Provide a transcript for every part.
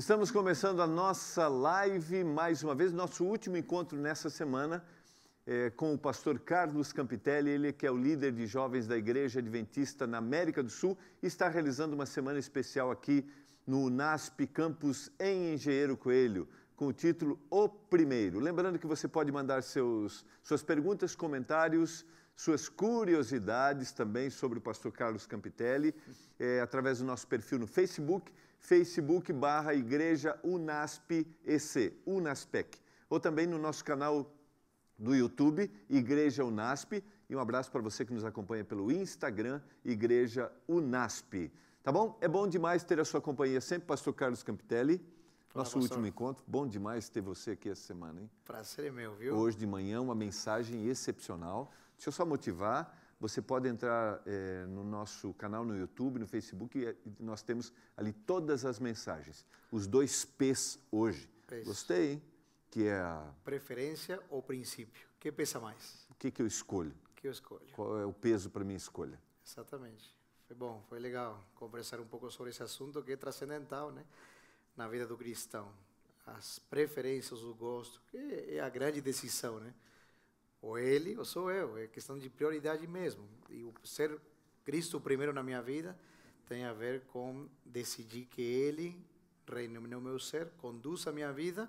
Estamos começando a nossa live mais uma vez, nosso último encontro nessa semana é, com o pastor Carlos Campitelli, ele que é o líder de jovens da Igreja Adventista na América do Sul e está realizando uma semana especial aqui no UNASP Campus em Engenheiro Coelho, com o título O Primeiro. Lembrando que você pode mandar seus, suas perguntas, comentários, suas curiosidades também sobre o pastor Carlos Campitelli é, através do nosso perfil no Facebook facebook barra igreja Unasp EC, Unaspec. Ou também no nosso canal do YouTube, Igreja Unasp. E um abraço para você que nos acompanha pelo Instagram, Igreja Unasp. Tá bom? É bom demais ter a sua companhia sempre, Pastor Carlos Campitelli. Nosso Olá, último encontro. Bom demais ter você aqui essa semana, hein? Prazer é meu, viu? Hoje de manhã, uma mensagem excepcional. Deixa eu só motivar. Você pode entrar é, no nosso canal no YouTube, no Facebook, eh, e nós temos ali todas as mensagens. Os dois P's hoje. Gostei, hein? Que é a. Preferência ou princípio? O que pensa mais? O que, que eu escolho? O que eu escolho? Qual é o peso para minha escolha? Exatamente. Foi bom, foi legal conversar um pouco sobre esse assunto que é transcendental, né? Na vida do cristão. As preferências, o gosto, que é a grande decisão, né? Ou ele ou sou eu. É questão de prioridade mesmo. E o ser Cristo primeiro na minha vida tem a ver com decidir que Ele reine no meu ser, conduza a minha vida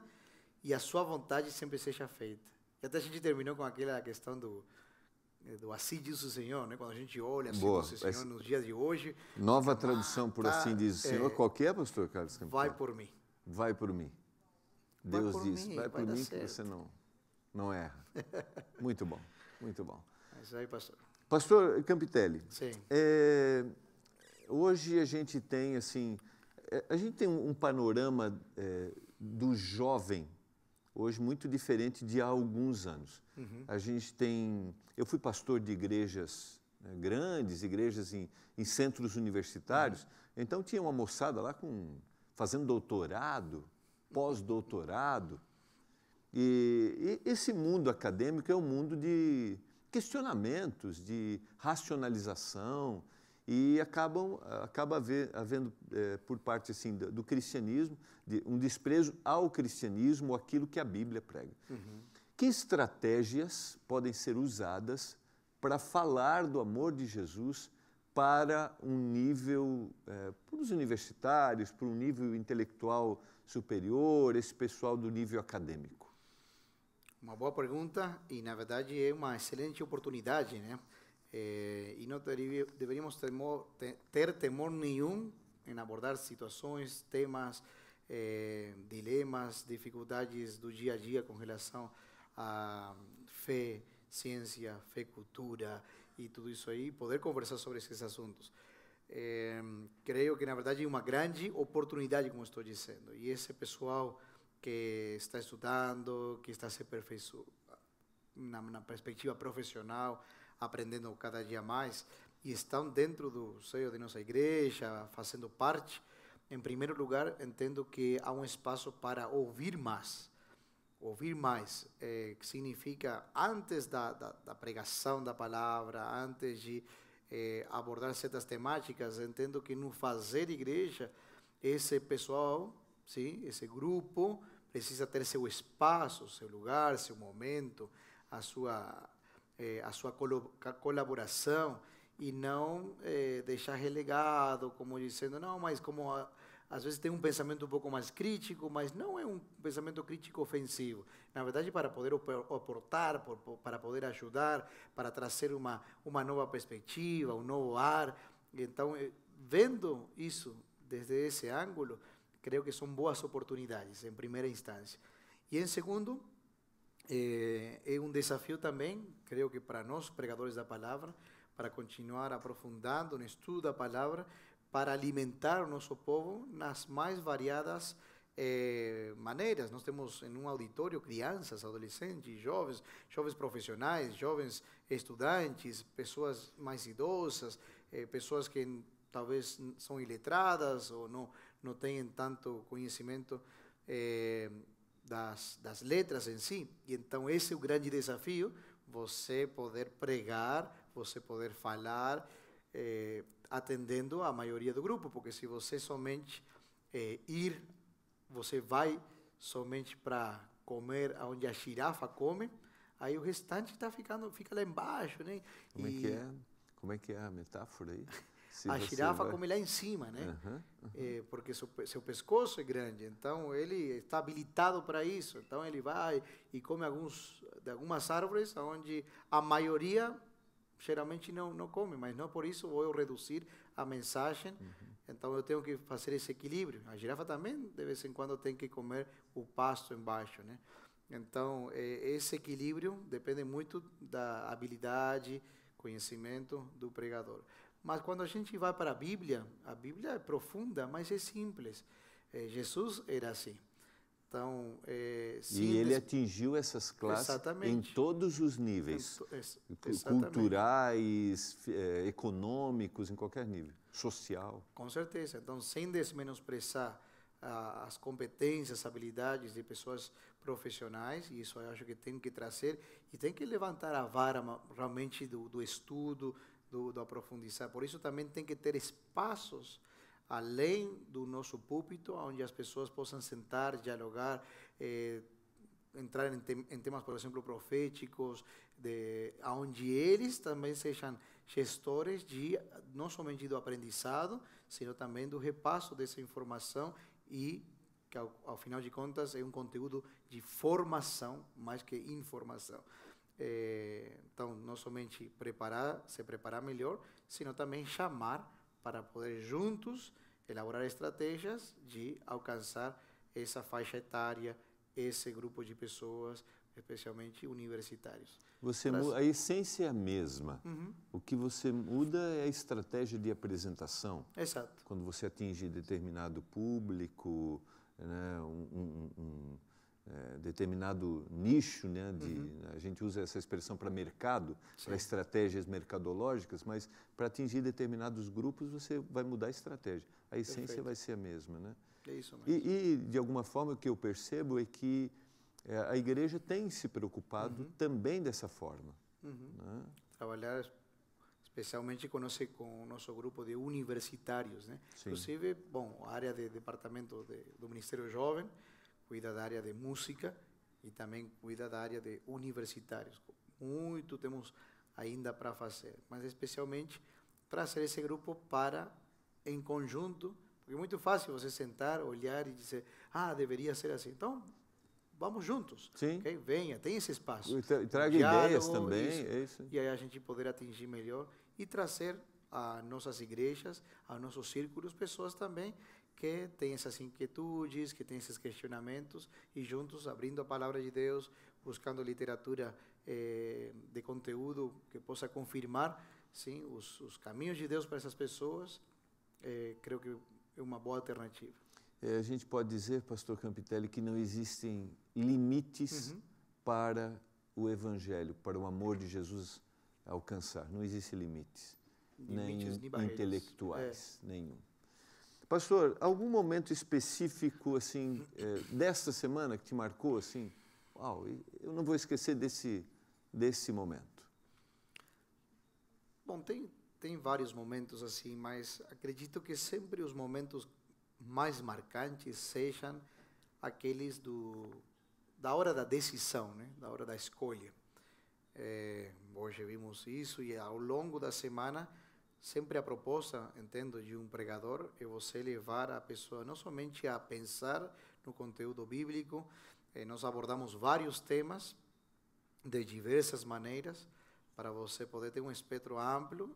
e a sua vontade sempre seja feita. E até a gente terminou com aquela questão do eh, do assim diz o Senhor, né? Quando a gente olha assim Boa, diz o Senhor nos dias de hoje. Nova fala, ah, tradução por tá, assim diz o Senhor, é, qual é, pastor Carlos Campos? Vai por mim. Vai por mim. Deus vai por diz, mim, vai por vai mim que certo. você não não erra. Muito bom, muito bom. É isso aí, pastor. Pastor Campitelli. Sim. É, hoje a gente tem, assim, é, a gente tem um panorama é, do jovem hoje muito diferente de há alguns anos. Uhum. A gente tem. Eu fui pastor de igrejas né, grandes, igrejas em, em centros universitários, uhum. então tinha uma moçada lá com, fazendo doutorado, pós-doutorado. E esse mundo acadêmico é um mundo de questionamentos, de racionalização, e acabam, acaba havendo, é, por parte assim, do, do cristianismo, de, um desprezo ao cristianismo, aquilo que a Bíblia prega. Uhum. Que estratégias podem ser usadas para falar do amor de Jesus para um nível, é, para os universitários, para um nível intelectual superior, esse pessoal do nível acadêmico? Uma boa pergunta e, na verdade, é uma excelente oportunidade, né? É, e não deveríamos temor, ter temor nenhum em abordar situações, temas, é, dilemas, dificuldades do dia a dia com relação a fé, ciência, fé, cultura e tudo isso aí, poder conversar sobre esses assuntos. É, creio que, na verdade, é uma grande oportunidade, como estou dizendo, e esse pessoal que está estudando, que está se aperfeiçoando na, perspectiva profissional, aprendendo cada dia mais, e estão dentro do seio de nossa igreja, fazendo parte, em primeiro lugar, entendo que há um espaço para ouvir mais. Ouvir mais é, eh, significa, antes da, da, da, pregação da palavra, antes de eh, abordar certas temáticas, entendo que no fazer igreja, esse pessoal, sim, esse grupo, precisa ter seu espaço, seu lugar, seu momento, a sua, eh, a sua colaboração e não eh, deixar relegado, como dizendo, não, mas como a, às vezes tem um pensamento um pouco mais crítico, mas não é um pensamento crítico ofensivo. Na verdade, para poder aportar, para poder ajudar, para trazer uma, uma nova perspectiva, um novo ar. Então, eh, vendo isso desde esse ângulo, creio que são boas oportunidades, em primeira instância. E em segundo, é, eh, um desafio também, creio que para nós, pregadores da palavra, para continuar aprofundando no estudo da palavra, para alimentar o nosso povo nas mais variadas eh, maneiras. Nós temos em um auditório crianças, adolescentes, jovens, jovens profissionais, jovens estudantes, pessoas mais idosas, eh, pessoas que talvez são iletradas ou não, não têm tanto conhecimento eh, das, das letras em si. E então esse é o grande desafio, você poder pregar, você poder falar, eh, atendendo a maioria do grupo, porque se você somente eh, ir, você vai somente para comer onde a girafa come, aí o restante está ficando, fica lá embaixo, né? Como e... é que é? Como é que é a metáfora aí? a girafa come lá em cima, né? Uhum, uhum. É, porque seu, seu, pescoço é grande, então ele está habilitado para isso. Então ele vai e come alguns de algumas árvores onde a maioria geralmente não não come, mas não por isso vou reduzir a mensagem. Uhum. Então eu tenho que fazer esse equilíbrio. A girafa também de vez em quando tem que comer o pasto embaixo, né? Então eh, esse equilíbrio depende muito da habilidade, conhecimento do pregador. Mas quando a gente vai para a Bíblia, a Bíblia é profunda, mas é simples. É, Jesus era assim. Então, é, e ele atingiu essas classes exatamente. em todos os níveis, culturais, é, econômicos, em qualquer nível, social. Com certeza. Então, sem desmenosprezar ah, as competências, habilidades de pessoas profissionais, e isso eu acho que tem que trazer, e tem que levantar a vara realmente do, do estudo, do, do aprofundizar. Por isso também tem que ter espaços além do nosso púlpito, onde as pessoas possam sentar, dialogar, eh, entrar em, tem, em, temas, por exemplo, proféticos, de, onde eles também sejam gestores de não somente do aprendizado, sino também do repasso dessa informação e que ao, ao final de contas é um conteúdo de formação mais que informação. É, eh, então, não somente preparar, se preparar melhor, sino também chamar para poder juntos elaborar estratégias de alcançar essa faixa etária, esse grupo de pessoas, especialmente universitários. Você a essência é a mesma. Uhum. O que você muda é a estratégia de apresentação. Exato. Quando você atinge determinado público, né, um, um, um é, determinado nicho, né, de, uhum. a gente usa essa expressão para mercado, para estratégias mercadológicas, mas para atingir determinados grupos você vai mudar a estratégia. A essência Perfeito. vai ser a mesma. Né? É isso mesmo. E, e, de alguma forma, o que eu percebo é que é, a igreja tem se preocupado uhum. também dessa forma. Uhum. Né? Trabalhar especialmente conosco com o nosso grupo de universitários, né? Sim. Inclusive, bom, a área de departamento de, do Ministério Jovem, cuida da área de música e também cuida da área de universitários. Muito temos ainda para fazer, mas especialmente trazer esse grupo para em conjunto, porque é muito fácil você sentar, olhar e dizer, ah, deveria ser assim. Então, vamos juntos. Sim. Okay? Venha, tem esse espaço. E tra traga Diálogo, ideias também. Isso. É isso. E aí a gente poder atingir melhor e trazer a nossas igrejas, a nossos círculos, pessoas também que tem essas inquietudes, que tem esses questionamentos, e juntos, abrindo a palavra de Deus, buscando literatura eh, de conteúdo que possa confirmar sim, os, os caminhos de Deus para essas pessoas, eh, creio que é uma boa alternativa. É, a gente pode dizer, pastor Campitelli, que não existem limites uhum. para o Evangelho, para o amor de Jesus alcançar. Não existem limites, limites nem intelectuais, é. nenhum. Pastor, algum momento específico assim é, eh, desta semana que te marcou assim? Uau, eu não vou esquecer desse desse momento. Bom, tem tem vários momentos assim, mas acredito que sempre os momentos mais marcantes sejam aqueles do da hora da decisão, né? Da hora da escolha. É, hoje vimos isso e ao longo da semana Sempre a proposta, entendo, de um pregador é você levar a pessoa não somente a pensar no conteúdo bíblico, eh, nós abordamos vários temas de diversas maneiras para você poder ter um espectro amplo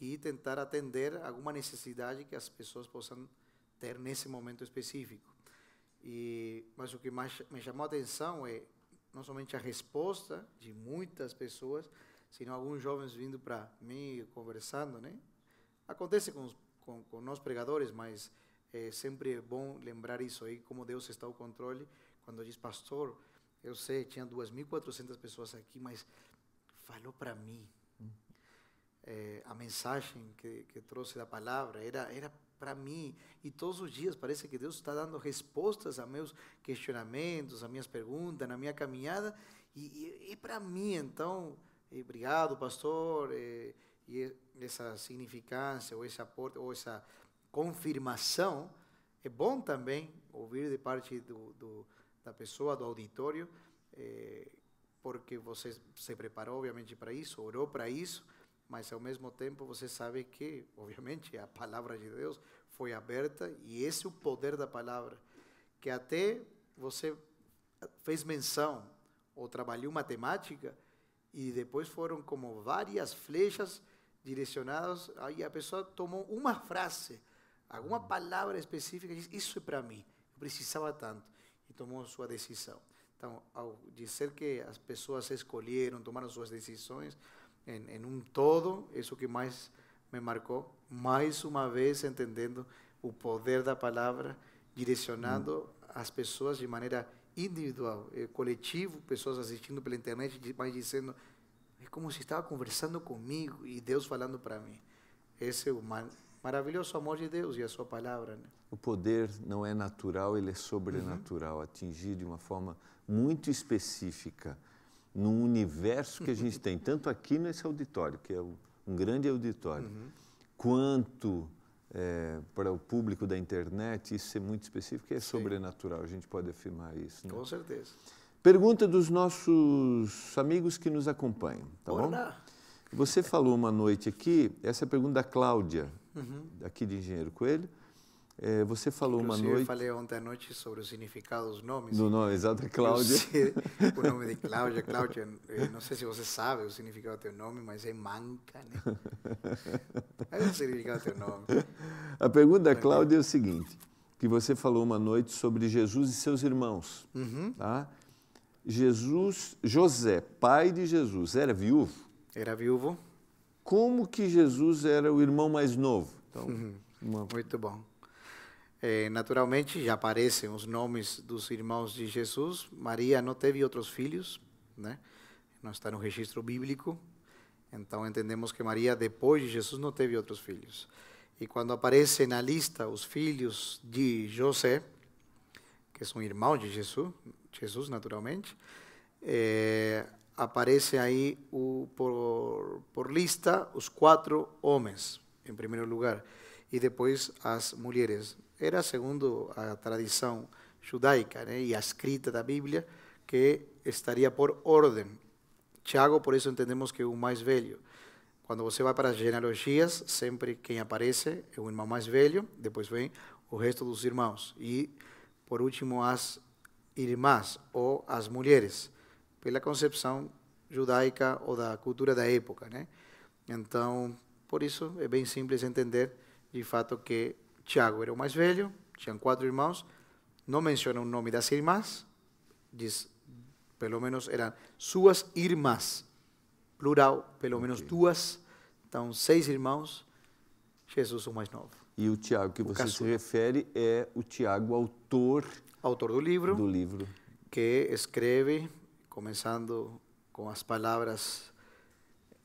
e tentar atender alguma necessidade que as pessoas possam ter nesse momento específico. E, mas o que mais me chamou a atenção é não somente a resposta de muitas pessoas, senão alguns jovens vindo para mim conversando, né? Acontece com, os, com, com nós pregadores, mas é sempre é bom lembrar isso aí, como Deus está ao controle. Quando diz, pastor, eu sei, tinha 2.400 pessoas aqui, mas falou para mim. Hum. É, a mensagem que, que trouxe da palavra era, era para mim. E todos os dias parece que Deus está dando respostas a meus questionamentos, a minhas perguntas, na minha caminhada. E, e, e para mim, então, obrigado, eh, pastor, eh, e essa significância, ou esse aporte, ou essa confirmação, é bom também ouvir de parte do, do da pessoa, do auditório, eh, porque você se preparou, obviamente, para isso, orou para isso, mas ao mesmo tempo você sabe que, obviamente, a palavra de Deus foi aberta e esse é o poder da palavra, que até você fez menção ou trabalhou matemática, e depois foram como várias flechas direcionadas aí mm. a pessoa tomou uma frase, alguma palavra específica e disse, isso é para mim, eu precisava tanto, e tomou sua decisão. Então, ao dizer que as pessoas escolheram, tomaram suas decisões em, em um todo, isso que mais me marcou, mais uma vez entendendo o poder da palavra, direcionando hum. as pessoas de maneira individual, eh, coletivo, pessoas assistindo pela internet, mas dizendo, é como se estava conversando comigo e Deus falando para mim. Esse é o mar maravilhoso amor de Deus e a sua palavra. Né? O poder não é natural, ele é sobrenatural, uhum. atingir de uma forma muito específica num universo que a gente tem, tanto aqui nesse auditório, que é um grande auditório, uhum. quanto é, para o público da internet, isso é muito específico, é Sim. sobrenatural, a gente pode afirmar isso. Né? Com certeza. Pergunta dos nossos amigos que nos acompanham, tá bom? Você falou uma noite aqui, essa é a pergunta da Cláudia, uhum. aqui de Engenheiro Coelho, é, você falou Inclusive, uma noite. Eu falei ontem à noite sobre os significados dos nomes. Do nome, exato, é Cláudia. o nome de Cláudia, Cláudia, eh, não sei se você sabe o significado do teu nome, mas é manca, né? é o significado do teu nome. A pergunta da Cláudia é o seguinte: que você falou uma noite sobre Jesus e seus irmãos. Uhum. Tá? Jesus, José, pai de Jesus, era viúvo? Era viúvo. Como que Jesus era o irmão mais novo? Então, uhum. uma... Muito bom. Eh, naturalmente já aparecem os nomes dos irmãos de Jesus. Maria não teve outros filhos, né? não está no registro bíblico. Então entendemos que Maria, depois de Jesus, não teve outros filhos. E quando aparecem na lista os filhos de José, que são é irmãos de Jesus, Jesus naturalmente, eh, aparece aí o, por, por lista os quatro homens, em primeiro lugar, e depois as mulheres era segundo a tradição judaica né, e a escrita da Bíblia, que estaria por ordem. Tiago, por isso entendemos que é o mais velho. Quando você vai para as genealogias, sempre quem aparece é o irmão mais velho, depois vem o resto dos irmãos. E, por último, as irmãs ou as mulheres, pela concepção judaica ou da cultura da época. Né? Então, por isso, é bem simples entender, de fato, que Tiago era o mais velho, tinham quatro irmãos, não menciona o nome das irmãs, diz, pelo menos eram suas irmãs, plural, pelo menos okay. duas, então seis irmãos, Jesus o mais novo. E o Tiago que o você caçula. se refere é o Tiago, autor... Autor do livro. Do livro. Que escreve, começando com as palavras,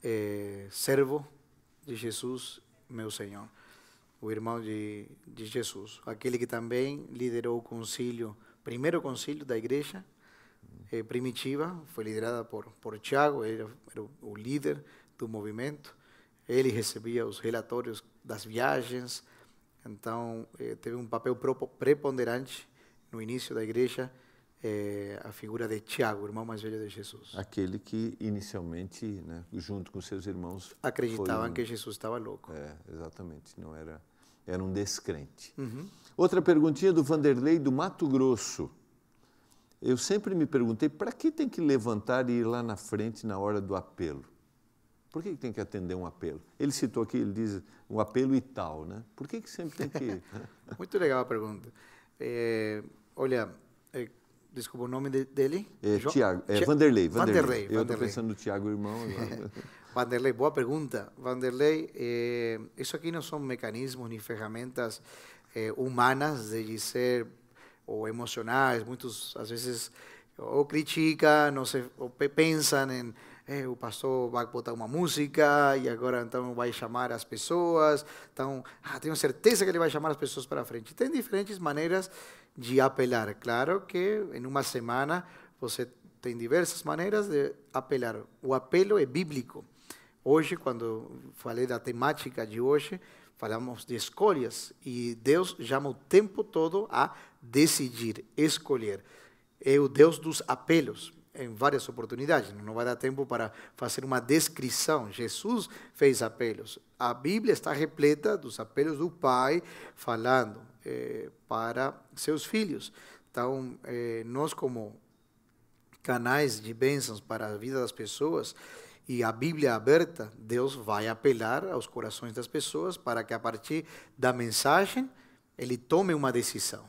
eh, servo de Jesus, meu Senhor o irmão de, de Jesus, aquele que também liderou o concílio, primeiro concílio da igreja eh, primitiva, foi liderada por, por Tiago, ele era, o líder do movimento, ele recebia os relatórios das viagens, então eh, teve um papel preponderante no início da igreja, é a figura de Tiago, irmão mais velho de Jesus. Aquele que inicialmente, né, junto com seus irmãos, acreditavam um... que Jesus estava louco. É, exatamente, não era era um descrente. Uhum. Outra perguntinha do Vanderlei do Mato Grosso. Eu sempre me perguntei para que tem que levantar e ir lá na frente na hora do apelo? Por que tem que atender um apelo? Ele citou aqui, ele diz um apelo e tal, né? Por que, que sempre tem que. Muito legal a pergunta. É, olha, Desculpa o nome de, dele? É, Tiago, é Vanderlei, Vanderlei. Eu estou pensando no Tiago, irmão. Vanderlei, boa pergunta. Vanderlei, eh, isso aqui não são mecanismos nem ferramentas eh, humanas de ser ou emocionais. Muitos, às vezes, ou criticam, ou, se, ou pensam em eh, o pastor vai botar uma música e agora então vai chamar as pessoas. Então, ah, tenho certeza que ele vai chamar as pessoas para frente. Tem diferentes maneiras de de apelar. Claro que em uma semana você tem diversas maneiras de apelar. O apelo é bíblico. Hoje, quando falei da temática de hoje, falamos de escolhas e Deus chama o tempo todo a decidir, escolher. É o Deus dos apelos em várias oportunidades, não vai dar tempo para fazer uma descrição. Jesus fez apelos. A Bíblia está repleta dos apelos do Pai falando eh, para seus filhos. Então, eh, nós, como canais de bênçãos para a vida das pessoas e a Bíblia aberta, Deus vai apelar aos corações das pessoas para que, a partir da mensagem, ele tome uma decisão.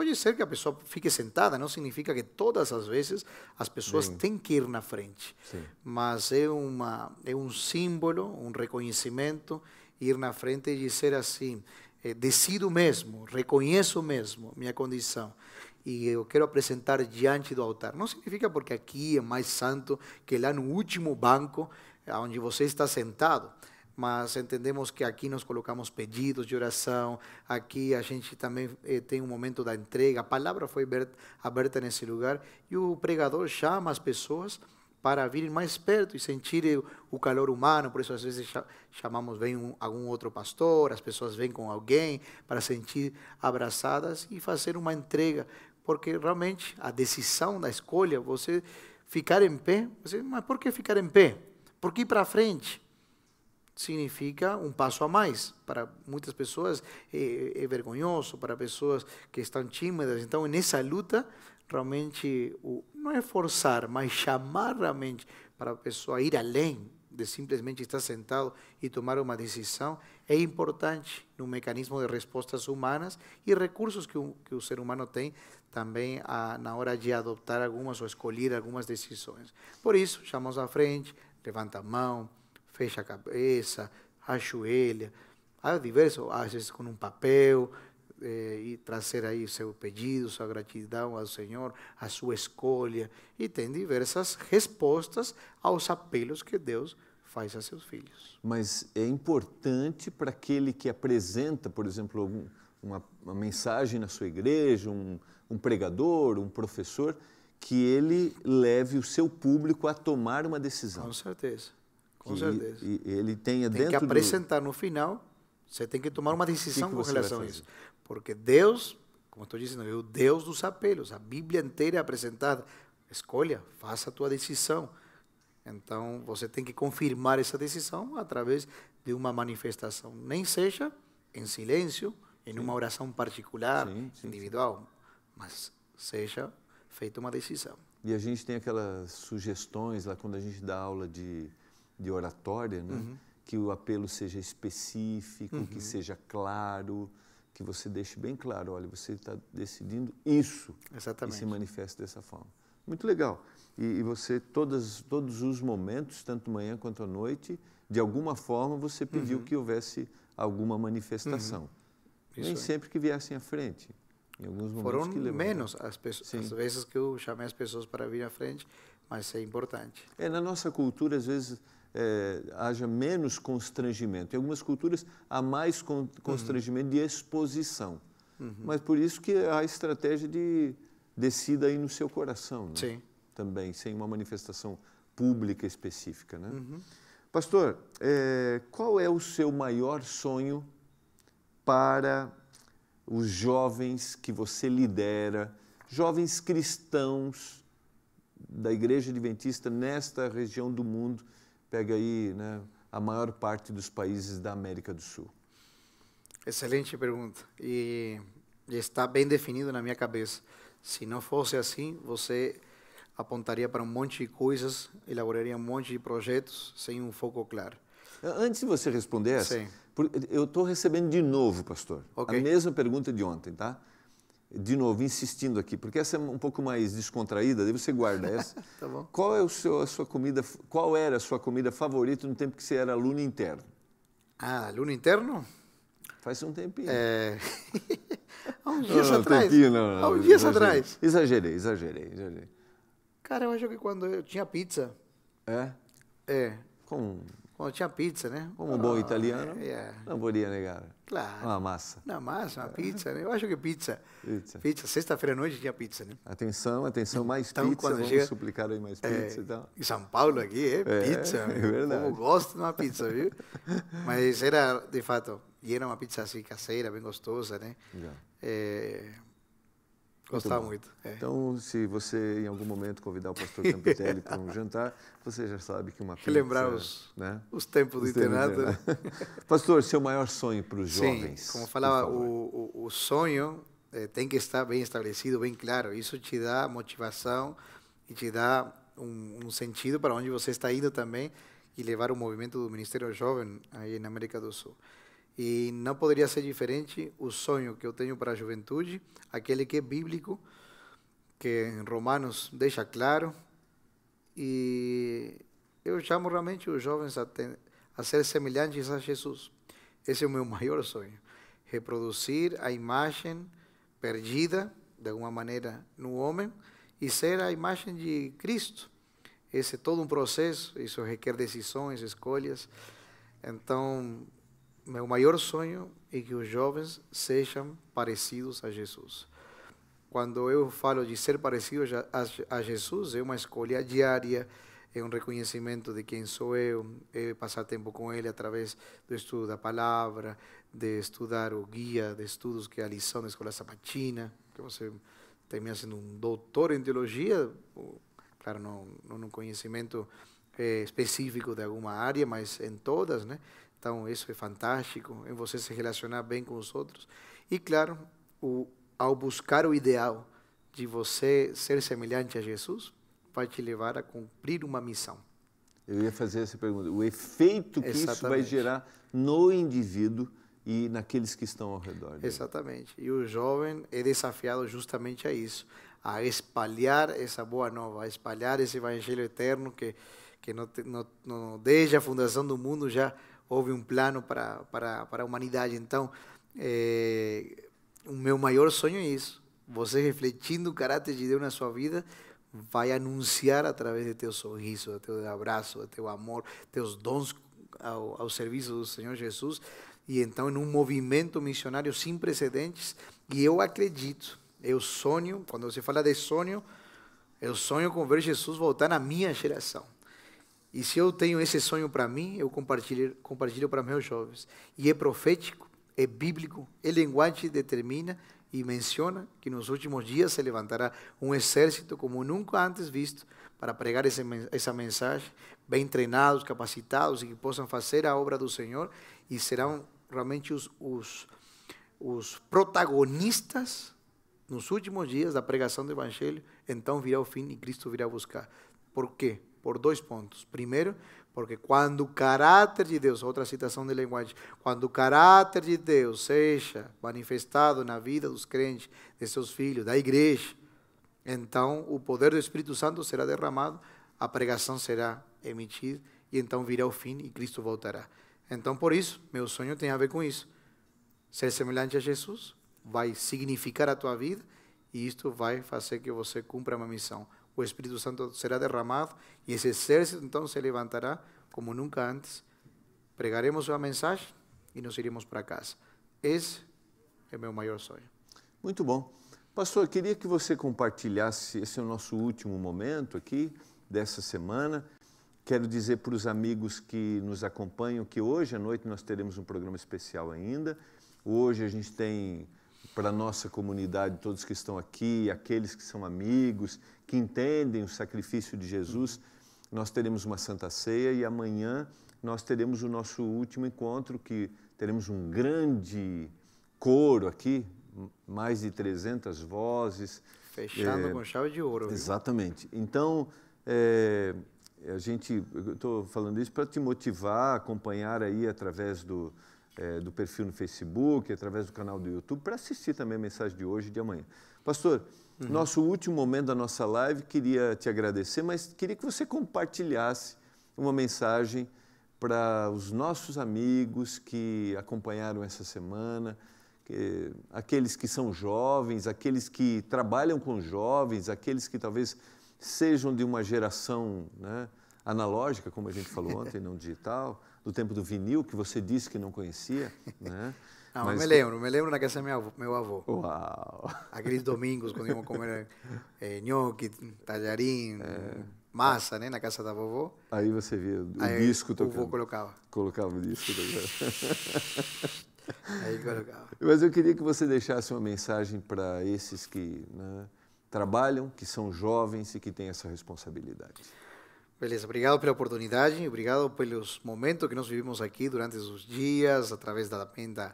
Pode ser que a pessoa fique sentada, não significa que todas as vezes as pessoas Bem, têm que ir na frente. Sim. Mas é, uma, é um símbolo, um reconhecimento, ir na frente e dizer assim: é, eh, decido mesmo, reconheço mesmo minha condição e eu quero apresentar diante do altar. Não significa porque aqui é mais santo que lá no último banco onde você está sentado, mas entendemos que aqui nós colocamos pedidos de oração, aqui a gente também eh, tem um momento da entrega, a palavra foi aberta, nesse lugar e o pregador chama as pessoas para vir mais perto e sentir o calor humano, por isso às vezes chamamos vem um, algum outro pastor, as pessoas vêm com alguém para sentir abraçadas e fazer uma entrega, porque realmente a decisão da escolha, você ficar em pé, você, mas por que ficar em pé? Por que ir para frente? significa um passo a mais. Para muitas pessoas é, é vergonhoso, para pessoas que estão tímidas. Então, nessa luta, realmente, o, não é forçar, mas chamar realmente para a pessoa ir além de simplesmente estar sentado e tomar uma decisão é importante no mecanismo de respostas humanas e recursos que o, que o ser humano tem também a, na hora de adoptar algumas ou escolher algumas decisões. Por isso, chamamos à frente, levanta a mão, fecha a cabeça, ajoelha. Há diversos, às vezes com um papel, eh, e trazer aí seu pedido, sua gratidão ao Senhor, a sua escolha. E tem diversas respostas aos apelos que Deus faz a seus filhos. Mas é importante para aquele que apresenta, por exemplo, uma, uma, mensagem na sua igreja, um, um pregador, um professor, que ele leve o seu público a tomar uma decisão. Com certeza. Com certeza. ele tenha tem dentro. Tem que apresentar do... no final, você tem que tomar uma decisão que que com relação a isso. Porque Deus, como estou dizendo, é o Deus dos apelos. A Bíblia inteira é apresentada. Escolha, faça a tua decisão. Então, você tem que confirmar essa decisão através de uma manifestação. Nem seja em silêncio, em uma oração particular, sim, sim, individual, sim. mas seja feita uma decisão. E a gente tem aquelas sugestões lá quando a gente dá aula de de oratória, né? Uhum. que o apelo seja específico, uhum. que seja claro, que você deixe bem claro, olha, você está decidindo isso Exatamente. e se manifeste dessa forma. Muito legal. E, e, você, todas, todos os momentos, tanto manhã quanto à noite, de alguma forma você pediu uhum. que houvesse alguma manifestação. Uhum. Nem é. sempre que viessem à frente. Em alguns momentos Foram que menos as, pessoas, as vezes que eu chamei as pessoas para vir à frente, mas é importante. É, na nossa cultura, às vezes, é, haja menos constrangimento. Em algumas culturas há mais con constrangimento uhum. de exposição. Uhum. Mas por isso que a estratégia de decida aí no seu coração. Né? Sim. Também, sem uma manifestação pública específica. Né? Uhum. Pastor, é, qual é o seu maior sonho para os jovens que você lidera, jovens cristãos da Igreja Adventista nesta região do mundo? pega aí né, a maior parte dos países da América do Sul? Excelente pergunta. E, está bem definido na minha cabeça. Se não fosse assim, você apontaria para um monte de coisas, elaboraria um monte de projetos sem um foco claro. Antes de você responder essa, eu estou recebendo de novo, pastor, okay. a mesma pergunta de ontem, tá? de novo, insistindo aqui, porque essa é um pouco mais descontraída, daí você guarda essa. tá qual é o seu, a sua comida, qual era a sua comida favorita no tempo que você era aluno interno? Ah, aluno interno? Faz um tempinho. É... Há uns dias não, não, atrás. Tempinho, não, não, Há uns dias exagerei. atrás. Exagerei, exagerei, exagerei. Cara, eu acho que quando eu tinha pizza. É? É. Com Bom, tinha pizza, né? Como um bom ah, italiano, é, é. não podia negar. Claro. Uma massa. Uma massa, uma pizza, né? Eu acho que pizza. Pizza. pizza. Sexta-feira à noite tinha pizza, né? Atenção, atenção, mais então, pizza, vamos chega... suplicar aí mais é, pizza é, e tal. Em São Paulo aqui é, é pizza. É verdade. Eu gosto de uma pizza, viu? Mas era, de fato, e era uma pizza assim, caseira, bem gostosa, né? É, Gostar muito. Então, muito é. Então, se você em algum momento convidar o pastor Campitelli para um jantar, você já sabe que uma pizza... Lembrar os, né? os tempos os do internato. pastor, seu maior sonho para os jovens? Sim, como falava, o, o, sonho eh, tem que estar bem estabelecido, bem claro. Isso te dá motivação e te dá um, um sentido para onde você está indo também e levar o movimento do Ministério Jovem aí na América do Sul. E não poderia ser diferente o sonho que eu tenho para a juventude, aquele que é bíblico, que em Romanos deixa claro. E eu chamo realmente os jovens a, ter, a ser semelhantes a Jesus. Esse é o meu maior sonho. Reproduzir a imagem perdida, de alguma maneira, no homem e ser a imagem de Cristo. Esse é todo um processo, isso requer decisões, escolhas. Então, meu maior sonho é que os jovens sejam parecidos a Jesus. Quando eu falo de ser parecido a Jesus, é uma escolha diária, é um reconhecimento de quem sou eu, é passar tempo com Ele através do estudo da palavra, de estudar o guia de estudos que é a lição da Escola Sabatina, que você termina sendo um doutor em teologia, claro, não, não num conhecimento é, específico de alguma área, mas em todas, né? Então, isso é fantástico, em você se relacionar bem com os outros. E, claro, o, ao buscar o ideal de você ser semelhante a Jesus, vai te levar a cumprir uma missão. Eu ia fazer essa pergunta. O efeito que Exatamente. isso vai gerar no indivíduo e naqueles que estão ao redor dele. Exatamente. E o jovem é desafiado justamente a isso, a espalhar essa boa nova, a espalhar esse evangelho eterno que que não, não, não desde a fundação do mundo já houve um plano para, para, para a humanidade. Então, é, o meu maior sonho é isso. Você refletindo o caráter de Deus na sua vida, vai anunciar através de teu sorriso, do teu abraço, do teu amor, teus dons ao, ao serviço do Senhor Jesus. E então, em um movimento missionário sem precedentes, e eu acredito, eu sonho, quando você fala de sonho, eu sonho com ver Jesus voltar na minha geração. E se eu tenho esse sonho para mim, eu compartilho, compartilho para meus jovens. E é profético, é bíblico, é linguagem determina e menciona que nos últimos dias se levantará um exército como nunca antes visto para pregar essa mensagem, bem treinados, capacitados e que possam fazer a obra do Senhor e serão realmente os, os, os protagonistas nos últimos dias da pregação do Evangelho. Então virá o fim e Cristo virá buscar. Por quê? por dois pontos. Primeiro, porque quando o caráter de Deus, outra citação de linguagem, quando o caráter de Deus seja manifestado na vida dos crentes, de seus filhos, da igreja, então o poder do Espírito Santo será derramado, a pregação será emitida e então virá o fim e Cristo voltará. Então, por isso, meu sonho tem a ver com isso. Ser semelhante a Jesus vai significar a tua vida e isto vai fazer que você cumpra uma missão o Espírito Santo será derramado e esse exército então se levantará como nunca antes. Pregaremos a mensagem e nos iremos para casa. Esse é meu maior sonho. Muito bom. Pastor, queria que você compartilhasse, esse é o nosso último momento aqui dessa semana. Quero dizer para os amigos que nos acompanham que hoje à noite nós teremos um programa especial ainda. Hoje a gente tem para a nossa comunidade, todos que estão aqui, aqueles que são amigos, que entendem o sacrifício de Jesus, nós teremos uma Santa Ceia e amanhã nós teremos o nosso último encontro, que teremos um grande coro aqui, mais de 300 vozes. Fechado é, com chave de ouro. Viu? Exatamente. Então, é, a gente, eu estou falando isso para te motivar, acompanhar aí através do, é, do perfil no Facebook, através do canal do YouTube, para assistir também a mensagem de hoje e de amanhã. Pastor, Uhum. Nosso último momento da nossa live, queria te agradecer, mas queria que você compartilhasse uma mensagem para os nossos amigos que acompanharam essa semana, que, aqueles que são jovens, aqueles que trabalham com jovens, aqueles que talvez sejam de uma geração né, analógica, como a gente falou ontem, não digital, do tempo do vinil, que você disse que não conhecia. Né? Não, mas... me lembro, me lembro na casa do meu, meu avô. Uau! Aqueles domingos, quando íamos comer eh, eh, é, nhoque, talharim, é. massa, né, na casa da vovó. Aí você via o Aí disco tocando. O vovô colocava. Colocava o disco tocando. Aí colocava. Mas eu queria que você deixasse uma mensagem para esses que né, trabalham, que são jovens e que têm essa responsabilidade. Beleza, obrigado pela oportunidade, obrigado pelos momentos que nós vivimos aqui durante os dias, através da, penda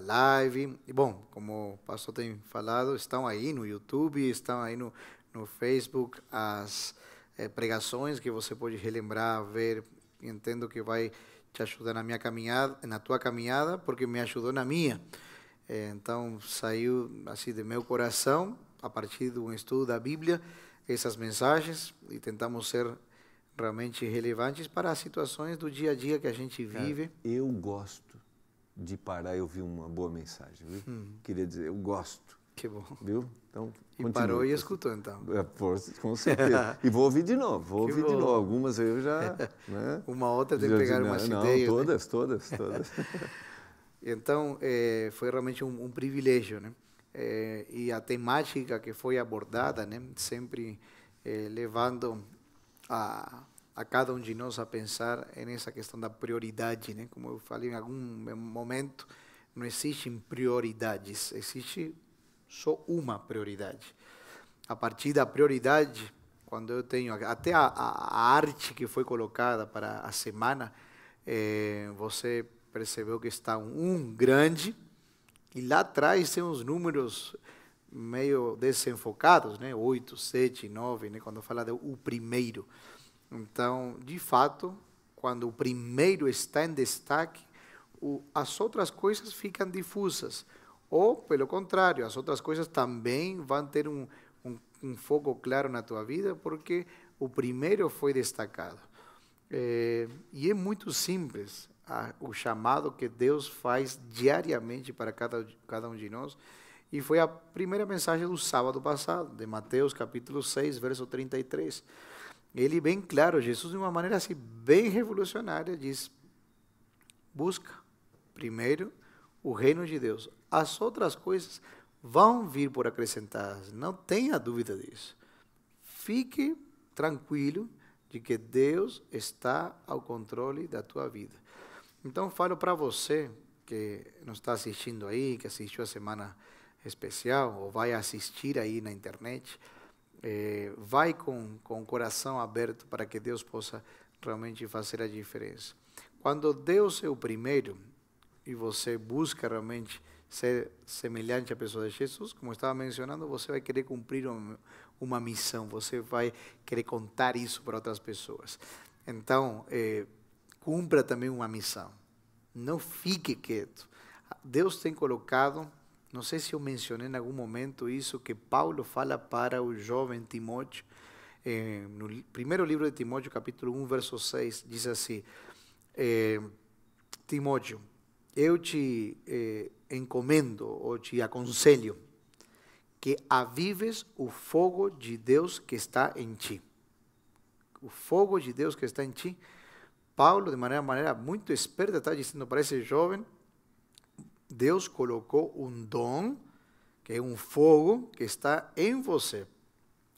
da live. E, bom, como o pastor tem falado, estão aí no YouTube, estão aí no, no Facebook as é, pregações que você pode relembrar, ver. Entendo que vai te ajudar na minha caminhada, na tua caminhada, porque me ajudou na minha. É, então saiu assim do meu coração a partir de um estudo da Bíblia essas mensagens e tentamos ser realmente relevantes para as situações do dia a dia que a gente vive. Cara, eu gosto de parar eu vi uma boa mensagem, viu? Hum. Queria dizer, eu gosto. Que bom. Viu? Então, e parou e escutou, então. É, por, com certeza. e vou ouvir de novo, vou que ouvir bom. de novo. Algumas eu já... Né? uma outra tem que pegar não, umas não, ideias. Não, todas, né? todas, todas. então, é, foi realmente um, um privilégio, né? É, e a temática que foi abordada, né? Sempre eh, levando a a cada um de nós a pensar nessa questão da prioridade, né? Como eu falei em algum momento, não existem prioridades, existe só uma prioridade. A partir da prioridade, quando eu tenho até a, a arte que foi colocada para a semana, é, você percebeu que está um, um grande e lá atrás tem uns números meio desenfocados, né? Oito, sete, nove, né? quando fala do o primeiro. Então, de fato, quando o primeiro está em destaque, o, as outras coisas ficam difusas. Ou, pelo contrário, as outras coisas também vão ter um, um, um foco claro na tua vida, porque o primeiro foi destacado. É, e é muito simples a, o chamado que Deus faz diariamente para cada, cada um de nós. E foi a primeira mensagem do sábado passado, de Mateus capítulo 6, verso 33 ele bem claro, Jesus de uma maneira assim bem revolucionária diz: busca primeiro o reino de Deus. As outras coisas vão vir por acrescentadas, não tenha dúvida disso. Fique tranquilo de que Deus está ao controle da tua vida. Então falo para você que nos está assistindo aí, que assistiu a semana especial ou vai assistir aí na internet, eh, vai com, com o coração aberto para que Deus possa realmente fazer a diferença. Quando Deus é o primeiro e você busca realmente ser semelhante à pessoa de Jesus, como estava mencionando, você vai querer cumprir uma, uma missão, você vai querer contar isso para outras pessoas. Então, eh, cumpra também uma missão. Não fique quieto. Deus tem colocado não sei se eu mencionei em algum momento isso que Paulo fala para o jovem Timóteo, eh, no primeiro livro de Timóteo, capítulo 1, verso 6, diz assim: eh, Timóteo, eu te eh, encomendo ou te aconselho que avives o fogo de Deus que está em ti. O fogo de Deus que está em ti. Paulo, de maneira, maneira muito esperta, está dizendo para esse jovem Deus colocou um dom, que é um fogo que está em você.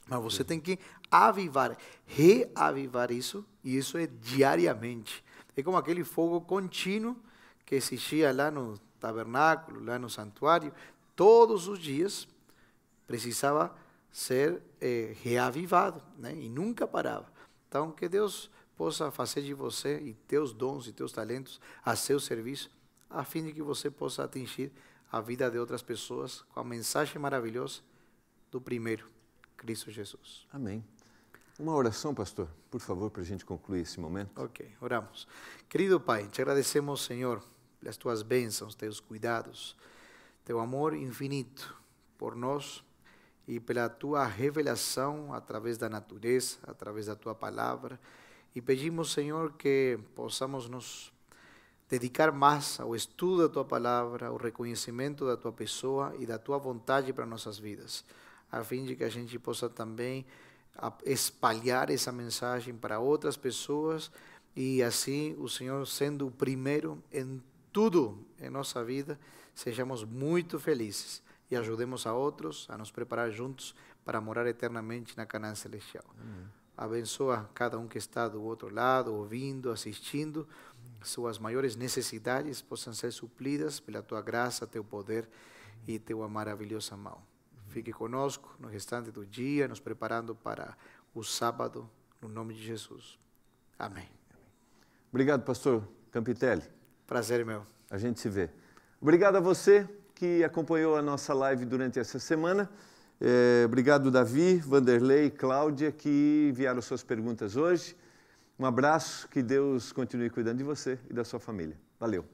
Mas você Sim. tem que avivar, reavivar isso, e isso é diariamente. É como aquele fogo contínuo que existia lá no tabernáculo, lá no santuário, todos os dias precisava ser eh, reavivado, né? e nunca parava. Então, que Deus possa fazer de você e teus dons e teus talentos a seu serviço a fim de que você possa atingir a vida de outras pessoas com a mensagem maravilhosa do primeiro, Cristo Jesus. Amém. Uma oração, pastor, por favor, para a gente concluir esse momento. Ok, oramos. Querido Pai, te agradecemos, Senhor, pelas tuas bênçãos, teus cuidados, teu amor infinito por nós e pela tua revelação através da natureza, através da tua palavra. E pedimos, Senhor, que possamos nos dedicar mais ao estudo da tua palavra, ao reconhecimento da tua pessoa e da tua vontade para nossas vidas, a fim de que a gente possa também espalhar essa mensagem para outras pessoas e assim o Senhor sendo o primeiro em tudo em nossa vida, sejamos muito felizes e ajudemos a outros a nos preparar juntos para morar eternamente na Canaã Celestial. Abençoa cada um que está do outro lado, ouvindo, assistindo suas maiores necessidades possam ser suplidas pela tua graça, teu poder e tua maravilhosa mão. Fique conosco no restante do dia, nos preparando para o sábado, no nome de Jesus. Amém. Obrigado, pastor Campitelli. Prazer é meu. A gente se vê. Obrigado a você que acompanhou a nossa live durante essa semana. É, obrigado, Davi, Vanderlei, Cláudia, que enviaram suas perguntas hoje. Um abraço, que Deus continue cuidando de você e da sua família. Valeu!